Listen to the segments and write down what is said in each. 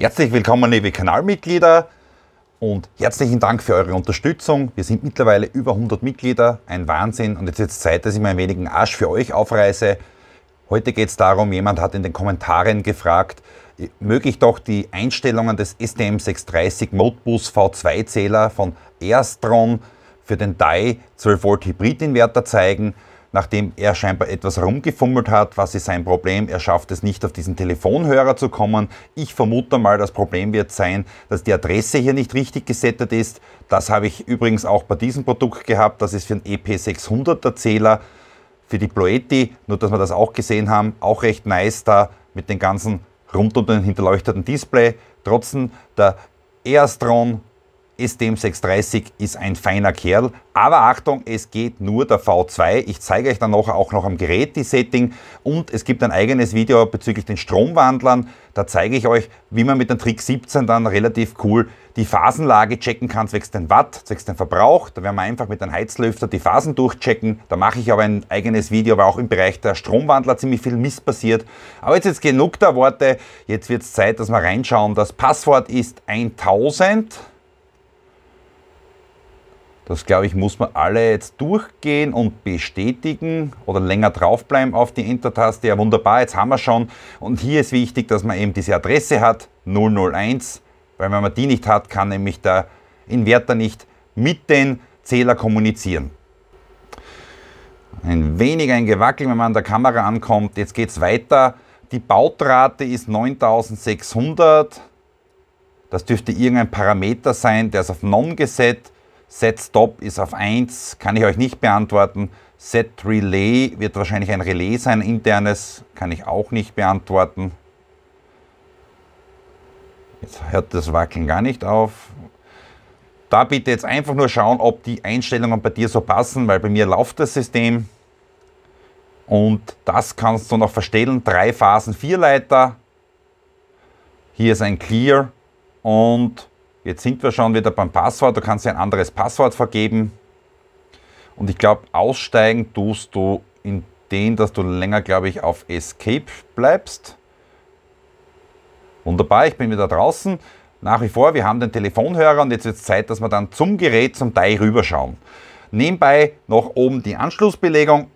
Herzlich willkommen, liebe Kanalmitglieder und herzlichen Dank für eure Unterstützung. Wir sind mittlerweile über 100 Mitglieder, ein Wahnsinn und jetzt ist es Zeit, dass ich mal ein wenigen Arsch für euch aufreiße. Heute geht es darum, jemand hat in den Kommentaren gefragt, möge ich doch die Einstellungen des STM 630 Modbus V2 Zähler von Airstron für den DAI 12 Volt Hybrid Inverter zeigen nachdem er scheinbar etwas rumgefummelt hat. Was ist sein Problem? Er schafft es nicht, auf diesen Telefonhörer zu kommen. Ich vermute mal, das Problem wird sein, dass die Adresse hier nicht richtig gesettet ist. Das habe ich übrigens auch bei diesem Produkt gehabt. Das ist für einen EP600er Zähler, für die Ploetti, nur dass wir das auch gesehen haben. Auch recht nice da mit den ganzen rund um den hinterleuchteten Display. Trotzdem der Airstron STM 630 ist ein feiner Kerl, aber Achtung, es geht nur der V2. Ich zeige euch dann nachher auch noch am Gerät die Setting und es gibt ein eigenes Video bezüglich den Stromwandlern. Da zeige ich euch, wie man mit dem Trick 17 dann relativ cool die Phasenlage checken kann, zwecks den Watt, zwecks den Verbrauch. Da werden wir einfach mit einem Heizlüfter die Phasen durchchecken. Da mache ich aber ein eigenes Video, weil auch im Bereich der Stromwandler ziemlich viel Mist passiert. Aber jetzt ist genug der Worte. Jetzt wird es Zeit, dass wir reinschauen. Das Passwort ist 1000. Das glaube ich, muss man alle jetzt durchgehen und bestätigen oder länger draufbleiben auf die Enter-Taste. Ja, wunderbar, jetzt haben wir schon. Und hier ist wichtig, dass man eben diese Adresse hat, 001, weil wenn man die nicht hat, kann nämlich der Inverter nicht mit den Zähler kommunizieren. Ein wenig ein Gewackel, wenn man an der Kamera ankommt. Jetzt geht es weiter. Die Bautrate ist 9600. Das dürfte irgendein Parameter sein, der ist auf Non gesetzt Set Stop ist auf 1, kann ich euch nicht beantworten. Set Relay wird wahrscheinlich ein Relay sein, internes, kann ich auch nicht beantworten. Jetzt hört das Wackeln gar nicht auf. Da bitte jetzt einfach nur schauen, ob die Einstellungen bei dir so passen, weil bei mir läuft das System. Und das kannst du noch verstellen. Drei Phasen, vier Leiter. Hier ist ein Clear und Jetzt sind wir schon wieder beim Passwort. Du kannst dir ein anderes Passwort vergeben. Und ich glaube, aussteigen tust du, in indem dass du länger, glaube ich, auf Escape bleibst. Wunderbar, ich bin wieder draußen. Nach wie vor, wir haben den Telefonhörer und jetzt wird es Zeit, dass wir dann zum Gerät, zum Teil rüberschauen. Nebenbei noch oben die Anschlussbelegung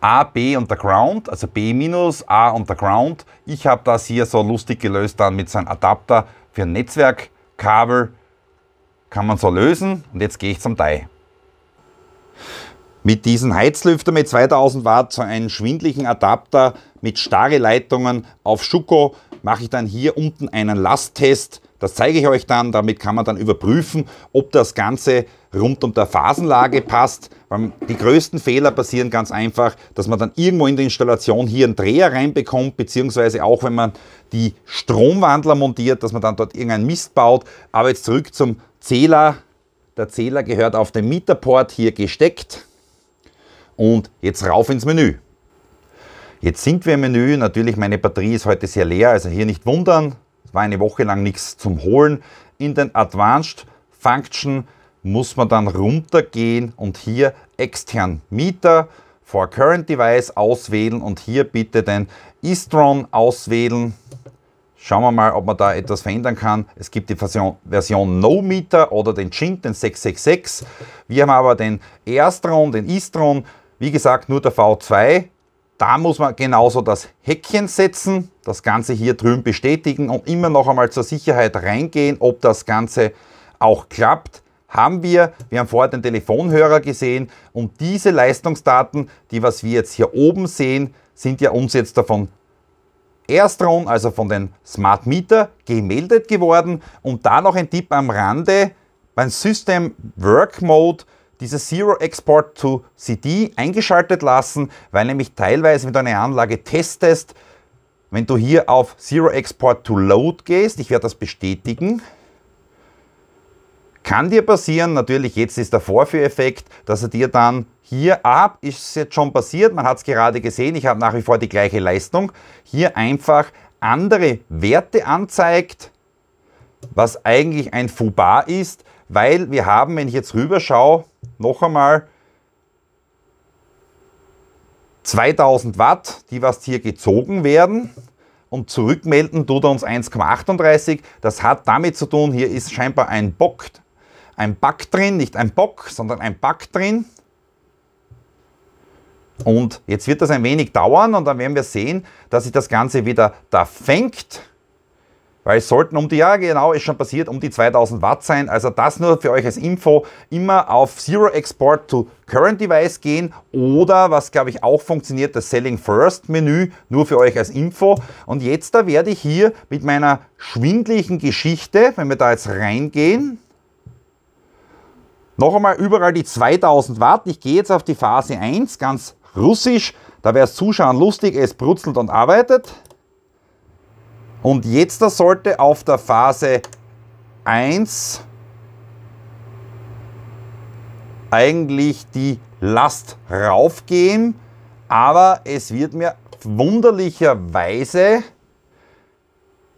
A, B Underground, also B minus, A Underground. Ich habe das hier so lustig gelöst dann mit so einem Adapter für ein Netzwerkkabel. Kann man so lösen und jetzt gehe ich zum Teil. Mit diesem Heizlüfter mit 2000 Watt, so einem schwindlichen Adapter mit starre Leitungen auf Schuko mache ich dann hier unten einen Lasttest das zeige ich euch dann, damit kann man dann überprüfen, ob das Ganze rund um der Phasenlage passt. die größten Fehler passieren ganz einfach, dass man dann irgendwo in der Installation hier einen Dreher reinbekommt, beziehungsweise auch wenn man die Stromwandler montiert, dass man dann dort irgendeinen Mist baut. Aber jetzt zurück zum Zähler. Der Zähler gehört auf dem Meterport hier gesteckt. Und jetzt rauf ins Menü. Jetzt sind wir im Menü. Natürlich, meine Batterie ist heute sehr leer, also hier nicht wundern. Es war eine Woche lang nichts zum Holen. In den Advanced Function muss man dann runtergehen und hier extern Mieter for Current Device auswählen und hier bitte den Istron auswählen. Schauen wir mal, ob man da etwas verändern kann. Es gibt die Version, Version No Meter oder den Chint, den 666. Wir haben aber den Airstron, den Istron, wie gesagt nur der V2. Da muss man genauso das Häkchen setzen das Ganze hier drüben bestätigen und immer noch einmal zur Sicherheit reingehen, ob das Ganze auch klappt. Haben wir, wir haben vorher den Telefonhörer gesehen und diese Leistungsdaten, die was wir jetzt hier oben sehen, sind ja uns jetzt davon Erstron, also von den Smart Meter, gemeldet geworden. Und da noch ein Tipp am Rande, beim System Work Mode diese Zero Export to CD eingeschaltet lassen, weil nämlich teilweise, wenn du eine Anlage testest, wenn du hier auf Zero Export to Load gehst, ich werde das bestätigen, kann dir passieren, natürlich jetzt ist der Vorführeffekt, dass er dir dann hier ab, ist jetzt schon passiert, man hat es gerade gesehen, ich habe nach wie vor die gleiche Leistung, hier einfach andere Werte anzeigt, was eigentlich ein Fubar ist, weil wir haben, wenn ich jetzt rüberschaue, noch einmal 2000 Watt, die was hier gezogen werden und zurückmelden tut er uns 1,38. Das hat damit zu tun, hier ist scheinbar ein Bock, ein Back drin, nicht ein Bock, sondern ein Back drin. Und jetzt wird das ein wenig dauern und dann werden wir sehen, dass sich das Ganze wieder da fängt weil es sollten um die, ja genau, ist schon passiert, um die 2000 Watt sein. Also das nur für euch als Info. Immer auf Zero Export to Current Device gehen oder, was glaube ich auch funktioniert, das Selling First Menü, nur für euch als Info. Und jetzt da werde ich hier mit meiner schwindlichen Geschichte, wenn wir da jetzt reingehen, noch einmal überall die 2000 Watt. Ich gehe jetzt auf die Phase 1, ganz russisch. Da wäre es zuschauen lustig, es brutzelt und arbeitet. Und jetzt sollte auf der Phase 1 eigentlich die Last raufgehen, aber es wird mir wunderlicherweise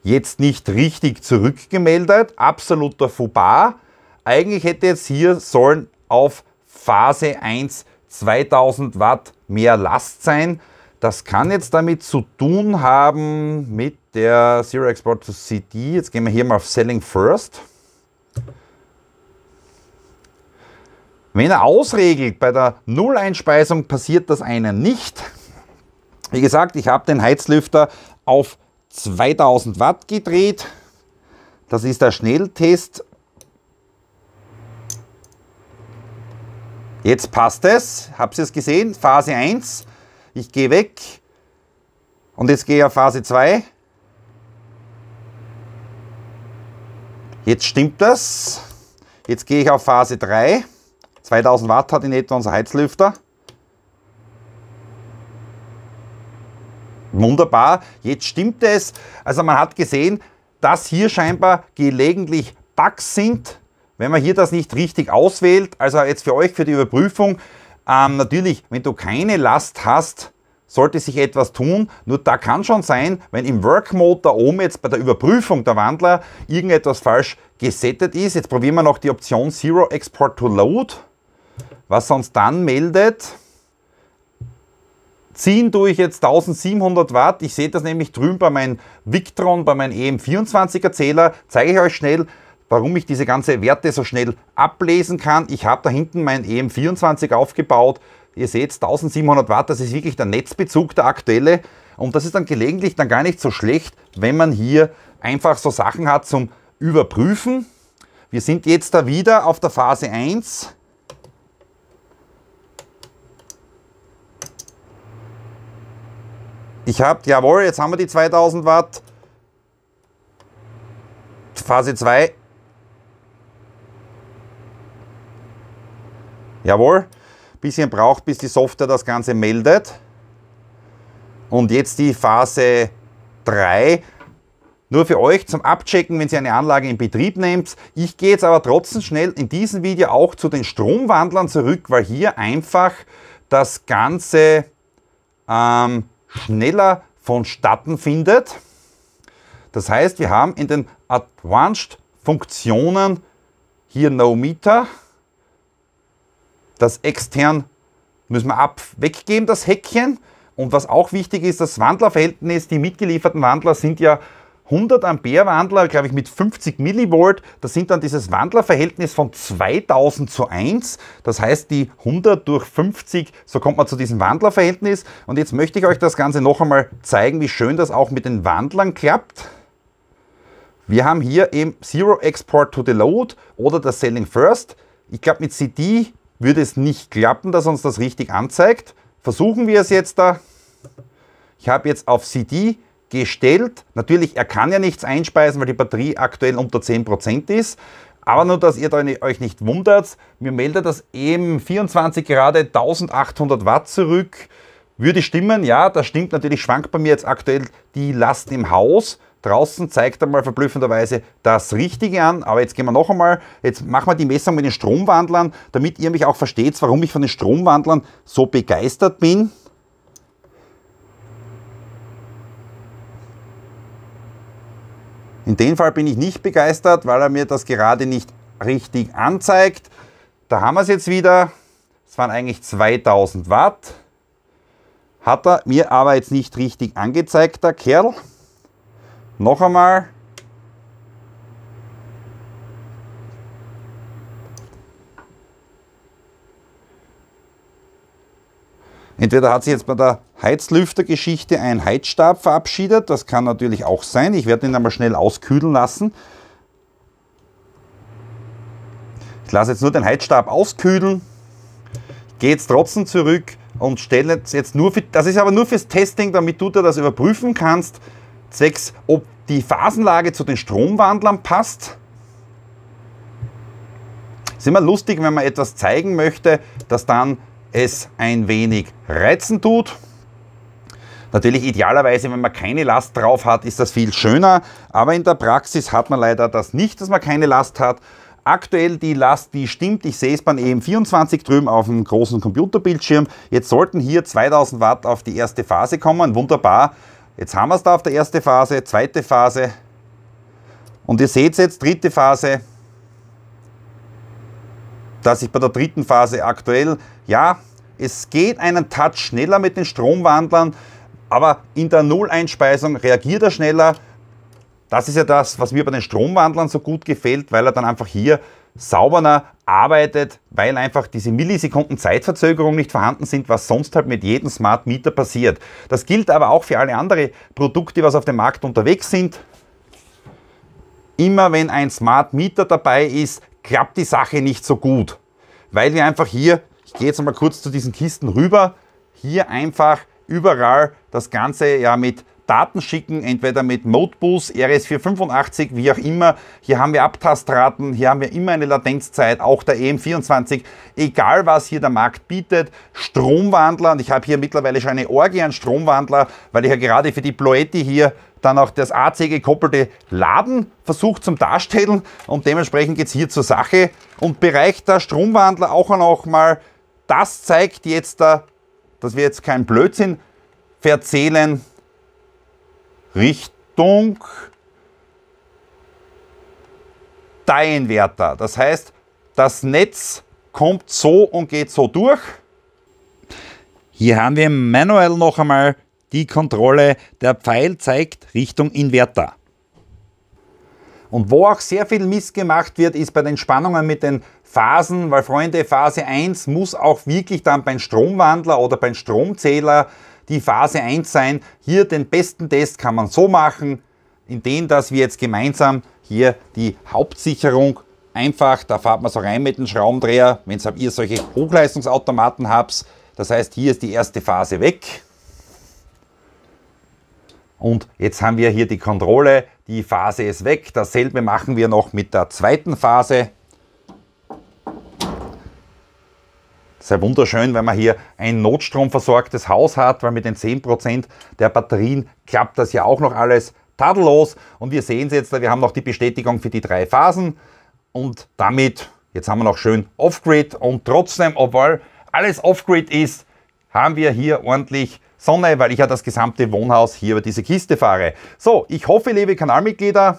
jetzt nicht richtig zurückgemeldet. Absoluter Fubar. Eigentlich hätte jetzt hier sollen auf Phase 1 2000 Watt mehr Last sein. Das kann jetzt damit zu tun haben mit der Zero Export to CD. Jetzt gehen wir hier mal auf Selling First. Wenn er ausregelt, bei der Nulleinspeisung passiert das einem nicht. Wie gesagt, ich habe den Heizlüfter auf 2000 Watt gedreht. Das ist der Schnelltest. Jetzt passt es. Habt ihr es gesehen? Phase 1. Ich gehe weg. Und jetzt gehe ich auf Phase 2. Jetzt stimmt das. Jetzt gehe ich auf Phase 3. 2000 Watt hat in etwa unser Heizlüfter. Wunderbar, jetzt stimmt es. Also man hat gesehen, dass hier scheinbar gelegentlich Bugs sind, wenn man hier das nicht richtig auswählt. Also jetzt für euch, für die Überprüfung, ähm, natürlich, wenn du keine Last hast, sollte sich etwas tun. Nur da kann schon sein, wenn im Work Mode da oben jetzt bei der Überprüfung der Wandler irgendetwas falsch gesettet ist. Jetzt probieren wir noch die Option Zero Export to Load, was sonst dann meldet. Ziehen tue ich jetzt 1700 Watt. Ich sehe das nämlich drüben bei meinem Victron, bei meinem EM24er Zähler. Zeige ich euch schnell, warum ich diese ganzen Werte so schnell ablesen kann. Ich habe da hinten mein EM24 aufgebaut Ihr seht 1700 Watt, das ist wirklich der Netzbezug der aktuelle. Und das ist dann gelegentlich dann gar nicht so schlecht, wenn man hier einfach so Sachen hat zum Überprüfen. Wir sind jetzt da wieder auf der Phase 1. Ich habe, jawohl, jetzt haben wir die 2000 Watt. Phase 2. Jawohl bisschen braucht, bis die Software das Ganze meldet. Und jetzt die Phase 3. Nur für euch zum Abchecken, wenn ihr eine Anlage in Betrieb nehmt. Ich gehe jetzt aber trotzdem schnell in diesem Video auch zu den Stromwandlern zurück, weil hier einfach das Ganze ähm, schneller vonstatten findet. Das heißt, wir haben in den Advanced Funktionen hier No Meter das extern müssen wir ab weggeben, das Häkchen. Und was auch wichtig ist, das Wandlerverhältnis, die mitgelieferten Wandler sind ja 100 Ampere Wandler, glaube ich, mit 50 Millivolt. Das sind dann dieses Wandlerverhältnis von 2000 zu 1. Das heißt, die 100 durch 50, so kommt man zu diesem Wandlerverhältnis. Und jetzt möchte ich euch das Ganze noch einmal zeigen, wie schön das auch mit den Wandlern klappt. Wir haben hier eben Zero Export to the Load oder das Selling First. Ich glaube, mit CD würde es nicht klappen, dass uns das richtig anzeigt. Versuchen wir es jetzt da. Ich habe jetzt auf CD gestellt. Natürlich, er kann ja nichts einspeisen, weil die Batterie aktuell unter 10% ist. Aber nur, dass ihr ne, euch nicht wundert, mir meldet das eben 24 Grad 1800 Watt zurück. Würde stimmen, ja, das stimmt natürlich, schwankt bei mir jetzt aktuell die Last im Haus. Draußen zeigt er mal verblüffenderweise das Richtige an, aber jetzt gehen wir noch einmal, jetzt machen wir die Messung mit den Stromwandlern, damit ihr mich auch versteht, warum ich von den Stromwandlern so begeistert bin. In dem Fall bin ich nicht begeistert, weil er mir das gerade nicht richtig anzeigt. Da haben wir es jetzt wieder. Es waren eigentlich 2000 Watt. Hat er mir aber jetzt nicht richtig angezeigt, der Kerl. Noch einmal. Entweder hat sich jetzt bei der Heizlüftergeschichte ein Heizstab verabschiedet, das kann natürlich auch sein. Ich werde ihn einmal schnell auskühlen lassen. Ich lasse jetzt nur den Heizstab auskühlen, gehe jetzt trotzdem zurück und stelle jetzt nur für, das ist aber nur fürs Testing, damit du dir das überprüfen kannst, zwecks, ob die Phasenlage zu den Stromwandlern passt. ist immer lustig, wenn man etwas zeigen möchte, dass dann es ein wenig reizen tut. Natürlich idealerweise, wenn man keine Last drauf hat, ist das viel schöner, aber in der Praxis hat man leider das nicht, dass man keine Last hat. Aktuell die Last, die stimmt, ich sehe es beim EM24 drüben auf dem großen Computerbildschirm. Jetzt sollten hier 2000 Watt auf die erste Phase kommen, wunderbar. Jetzt haben wir es da auf der ersten Phase, zweite Phase. Und ihr seht jetzt, dritte Phase, dass ich bei der dritten Phase aktuell, ja, es geht einen Touch schneller mit den Stromwandlern, aber in der Null-Einspeisung reagiert er schneller. Das ist ja das, was mir bei den Stromwandlern so gut gefällt, weil er dann einfach hier sauberer arbeitet, weil einfach diese Millisekunden Zeitverzögerung nicht vorhanden sind, was sonst halt mit jedem Smart Meter passiert. Das gilt aber auch für alle anderen Produkte, was auf dem Markt unterwegs sind. Immer wenn ein Smart Meter dabei ist, klappt die Sache nicht so gut, weil wir einfach hier, ich gehe jetzt mal kurz zu diesen Kisten rüber, hier einfach überall das Ganze ja mit Daten schicken, entweder mit Modbus, RS485, wie auch immer. Hier haben wir Abtastraten, hier haben wir immer eine Latenzzeit, auch der EM24. Egal, was hier der Markt bietet, Stromwandler, und ich habe hier mittlerweile schon eine Orgie an Stromwandler, weil ich ja gerade für die Ploetti hier dann auch das AC gekoppelte Laden versucht zum Darstellen und dementsprechend geht es hier zur Sache. Und Bereich der Stromwandler auch noch mal, das zeigt jetzt, dass wir jetzt keinen Blödsinn verzählen, Richtung Teilenwerter. Das heißt, das Netz kommt so und geht so durch. Hier haben wir manuell noch einmal die Kontrolle. Der Pfeil zeigt Richtung Inverter. Und wo auch sehr viel Mist gemacht wird, ist bei den Spannungen mit den Phasen, weil Freunde, Phase 1 muss auch wirklich dann beim Stromwandler oder beim Stromzähler die Phase 1 sein. Hier den besten Test kann man so machen, indem dass wir jetzt gemeinsam hier die Hauptsicherung einfach, da fahrt man so rein mit dem Schraubendreher, wenn ihr solche Hochleistungsautomaten habt. Das heißt, hier ist die erste Phase weg. Und jetzt haben wir hier die Kontrolle, die Phase ist weg. Dasselbe machen wir noch mit der zweiten Phase. Sehr wunderschön, wenn man hier ein notstromversorgtes Haus hat, weil mit den 10% der Batterien klappt das ja auch noch alles tadellos. Und wir sehen es jetzt, wir haben noch die Bestätigung für die drei Phasen. Und damit, jetzt haben wir noch schön Off-Grid und trotzdem, obwohl alles Off-Grid ist, haben wir hier ordentlich Sonne, weil ich ja das gesamte Wohnhaus hier über diese Kiste fahre. So, ich hoffe, liebe Kanalmitglieder,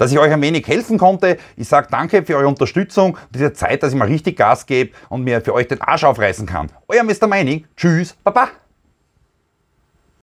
dass ich euch ein wenig helfen konnte. Ich sage danke für eure Unterstützung, diese Zeit, dass ich mal richtig Gas gebe und mir für euch den Arsch aufreißen kann. Euer Mr. Meining. Tschüss, Baba.